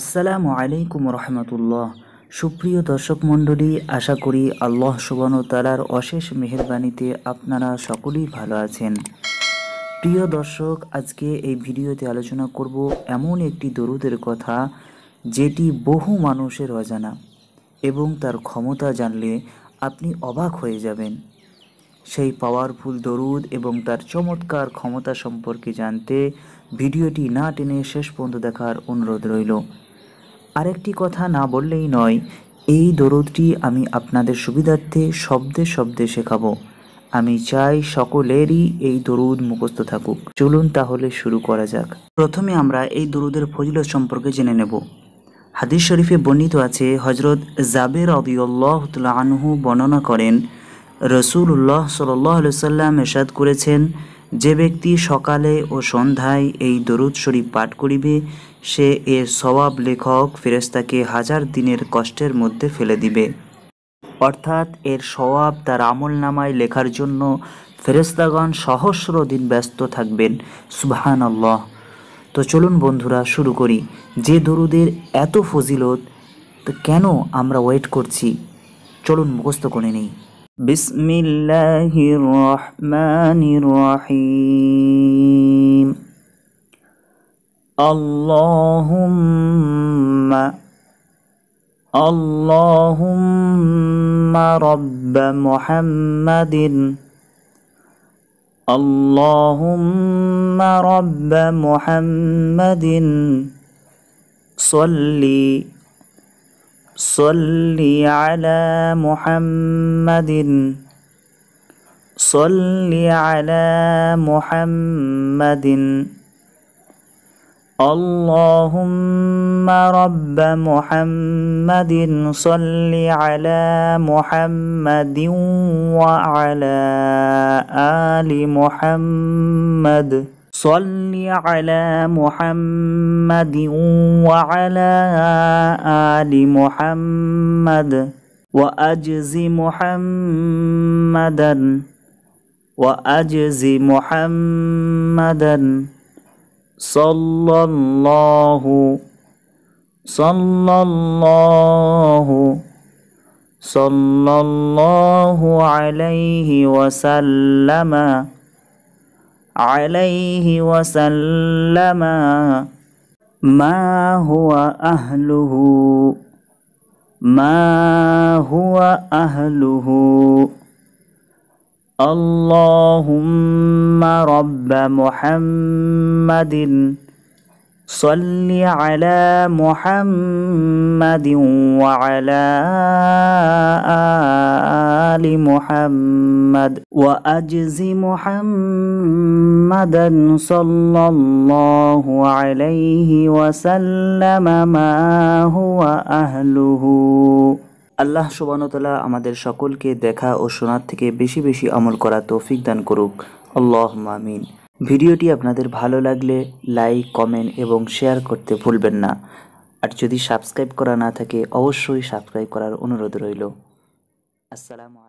আসসালামু আলাইকুম রহমতুল্লাহ সুপ্রিয় দর্শক মণ্ডলী আশা করি আল্লাহ তালার অশেষ মেহরবানিতে আপনারা সকলেই ভালো আছেন প্রিয় দর্শক আজকে এই ভিডিওতে আলোচনা করব এমন একটি দরুদের কথা যেটি বহু মানুষের অজানা এবং তার ক্ষমতা জানলে আপনি অবাক হয়ে যাবেন সেই পাওয়ারফুল দরুদ এবং তার চমৎকার ক্ষমতা সম্পর্কে জানতে ভিডিওটি না টেনে শেষ পর্যন্ত দেখার অনুরোধ রইল আরেকটি কথা না বললেই নয় এই দরদটি আমি আপনাদের সুবিধার্থে শব্দে শব্দে শেখাবো আমি চাই সকলেরই এই দরুদ মুখস্থ থাকুক চলুন তাহলে শুরু করা যাক প্রথমে আমরা এই দরুদের ফজিলত সম্পর্কে জেনে নেব হাদিস শরীফে বর্ণিত আছে হজরত জাবের অদিউল্লাহ আনহু বর্ণনা করেন রসুল্লাহ সাল্লাহ সাল্লাম এরশাদ করেছেন যে ব্যক্তি সকালে ও সন্ধ্যায় এই দরুদ শরীফ পাঠ করিবে সে এর সবাব লেখক ফেরেস্তাকে হাজার দিনের কষ্টের মধ্যে ফেলে দিবে অর্থাৎ এর সবাব তার আমল নামায় লেখার জন্য ফেরেস্তাগণ সহস্র দিন ব্যস্ত থাকবেন সুবাহান আল্লাহ তো চলুন বন্ধুরা শুরু করি যে দরুদের এত ফজিলত তো কেন আমরা ওয়েট করছি চলুন মুখস্থ করে নেই بسم الله الرحمن الرحيم اللهم اللهم رب محمد اللهم رب محمد صلِّ صل على محمد صل على محمد اللهم رب محمد صل على محمد وعلى ال محمد صل على محمد وعلى ال محمد واجز محمدا واجز محمدا صلى الله صلى الله صلى الله عليه وسلم عليه وسلم ما هو أهله ما هو أهله اللهم رب محمد صل على محمد وعلى آل محمد وأجز محمدا صلى الله عليه وسلم ما هو أهله আল্লাহ সুবানতলা আমাদের সকলকে দেখা ও শোনার থেকে বেশি বেশি আমল করা তৌফিক দান করুক আল্লাহ মামিন ভিডিওটি আপনাদের ভালো লাগলে লাইক কমেন্ট এবং শেয়ার করতে ভুলবেন না আর যদি সাবস্ক্রাইব করা না থাকে অবশ্যই সাবস্ক্রাইব করার অনুরোধ রইল আসসালামু